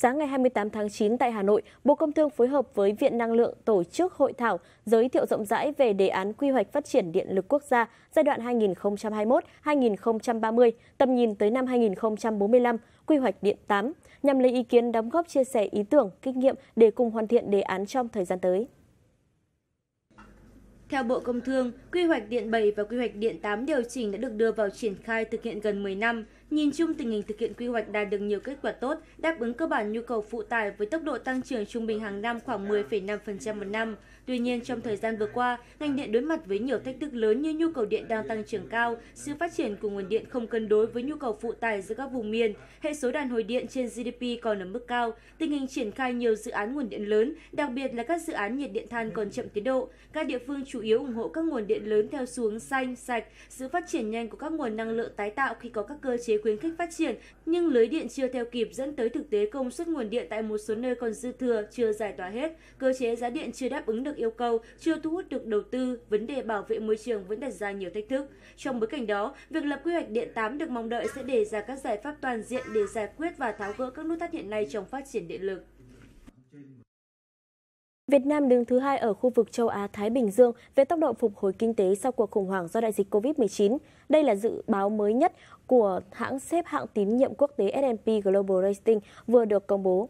sáng ngày 28 tháng 9 tại Hà Nội, Bộ Công Thương phối hợp với Viện Năng lượng tổ chức hội thảo giới thiệu rộng rãi về đề án quy hoạch phát triển điện lực quốc gia giai đoạn 2021-2030, tầm nhìn tới năm 2045, quy hoạch điện 8, nhằm lấy ý kiến đóng góp chia sẻ ý tưởng, kinh nghiệm để cùng hoàn thiện đề án trong thời gian tới. Theo Bộ Công Thương, quy hoạch điện 7 và quy hoạch điện 8 điều chỉnh đã được đưa vào triển khai thực hiện gần 10 năm – Nhìn chung, tình hình thực hiện quy hoạch đạt được nhiều kết quả tốt, đáp ứng cơ bản nhu cầu phụ tải với tốc độ tăng trưởng trung bình hàng năm khoảng 10,5% một năm. Tuy nhiên, trong thời gian vừa qua, ngành điện đối mặt với nhiều thách thức lớn như nhu cầu điện đang tăng trưởng cao, sự phát triển của nguồn điện không cân đối với nhu cầu phụ tải giữa các vùng miền, hệ số đàn hồi điện trên GDP còn ở mức cao, tình hình triển khai nhiều dự án nguồn điện lớn, đặc biệt là các dự án nhiệt điện than còn chậm tiến độ. Các địa phương chủ yếu ủng hộ các nguồn điện lớn theo xu hướng xanh, sạch, sự phát triển nhanh của các nguồn năng lượng tái tạo khi có các cơ chế khuyến khích phát triển, nhưng lưới điện chưa theo kịp dẫn tới thực tế công suất nguồn điện tại một số nơi còn dư thừa, chưa giải tỏa hết, cơ chế giá điện chưa đáp ứng được yêu cầu, chưa thu hút được đầu tư, vấn đề bảo vệ môi trường vẫn đặt ra nhiều thách thức. Trong bối cảnh đó, việc lập quy hoạch điện 8 được mong đợi sẽ đề ra các giải pháp toàn diện để giải quyết và tháo gỡ các nút thắt hiện nay trong phát triển điện lực. Việt Nam đứng thứ hai ở khu vực châu Á Thái Bình Dương về tốc độ phục hồi kinh tế sau cuộc khủng hoảng do đại dịch Covid-19. Đây là dự báo mới nhất của hãng xếp hạng tín nhiệm quốc tế S&P Global Rating vừa được công bố.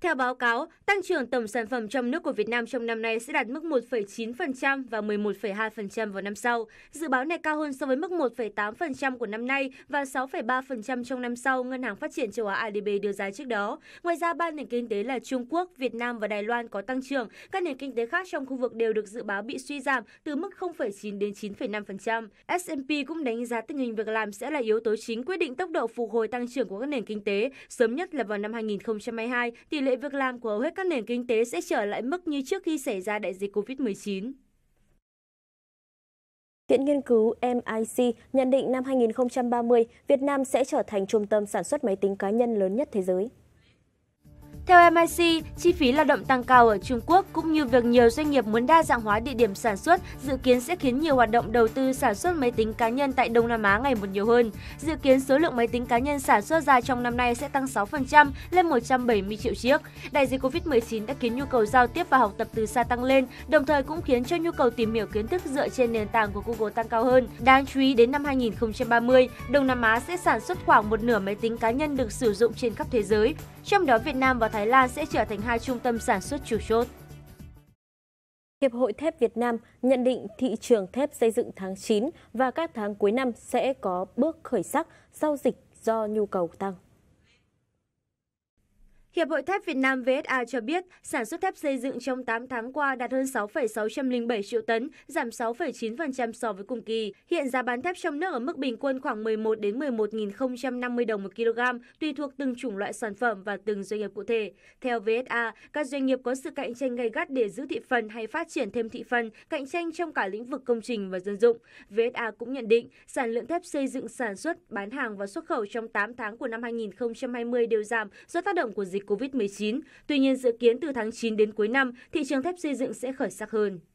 Theo báo cáo, tăng trưởng tổng sản phẩm trong nước của Việt Nam trong năm nay sẽ đạt mức 1,9% và 11,2% vào năm sau. Dự báo này cao hơn so với mức 1,8% của năm nay và 6,3% trong năm sau, Ngân hàng Phát triển châu Á ADB đưa ra trước đó. Ngoài ra, ba nền kinh tế là Trung Quốc, Việt Nam và Đài Loan có tăng trưởng. Các nền kinh tế khác trong khu vực đều được dự báo bị suy giảm từ mức 0,9 đến 9,5%. S&P cũng đánh giá tình hình việc làm sẽ là yếu tố chính quyết định tốc độ phục hồi tăng trưởng của các nền kinh tế, sớm nhất là vào năm 2022, tỷ lệ hệ việc làm của hầu hết các nền kinh tế sẽ trở lại mức như trước khi xảy ra đại dịch COVID-19. Viện nghiên cứu MIC nhận định năm 2030, Việt Nam sẽ trở thành trung tâm sản xuất máy tính cá nhân lớn nhất thế giới. Theo MIC, chi phí lao động tăng cao ở Trung Quốc cũng như việc nhiều doanh nghiệp muốn đa dạng hóa địa điểm sản xuất dự kiến sẽ khiến nhiều hoạt động đầu tư sản xuất máy tính cá nhân tại Đông Nam Á ngày một nhiều hơn. Dự kiến số lượng máy tính cá nhân sản xuất ra trong năm nay sẽ tăng 6% lên 170 triệu chiếc. Đại dịch Covid-19 đã khiến nhu cầu giao tiếp và học tập từ xa tăng lên, đồng thời cũng khiến cho nhu cầu tìm hiểu kiến thức dựa trên nền tảng của Google tăng cao hơn. Đáng chú ý đến năm 2030, Đông Nam Á sẽ sản xuất khoảng một nửa máy tính cá nhân được sử dụng trên khắp thế giới trong đó Việt Nam và Thái Lan sẽ trở thành hai trung tâm sản xuất chủ chốt. Hiệp hội Thép Việt Nam nhận định thị trường thép xây dựng tháng 9 và các tháng cuối năm sẽ có bước khởi sắc sau dịch do nhu cầu tăng. Hiệp hội thép Việt Nam VSA cho biết, sản xuất thép xây dựng trong 8 tháng qua đạt hơn 6,607 triệu tấn, giảm 6,9% so với cùng kỳ. Hiện giá bán thép trong nước ở mức bình quân khoảng 11 đến 11.050 đồng một kg, tùy thuộc từng chủng loại sản phẩm và từng doanh nghiệp cụ thể. Theo VSA, các doanh nghiệp có sự cạnh tranh gay gắt để giữ thị phần hay phát triển thêm thị phần, cạnh tranh trong cả lĩnh vực công trình và dân dụng. VSA cũng nhận định, sản lượng thép xây dựng sản xuất, bán hàng và xuất khẩu trong 8 tháng của năm 2020 đều giảm do tác động của dịch dịch COVID-19. Tuy nhiên dự kiến từ tháng 9 đến cuối năm, thị trường thép xây dựng sẽ khởi sắc hơn.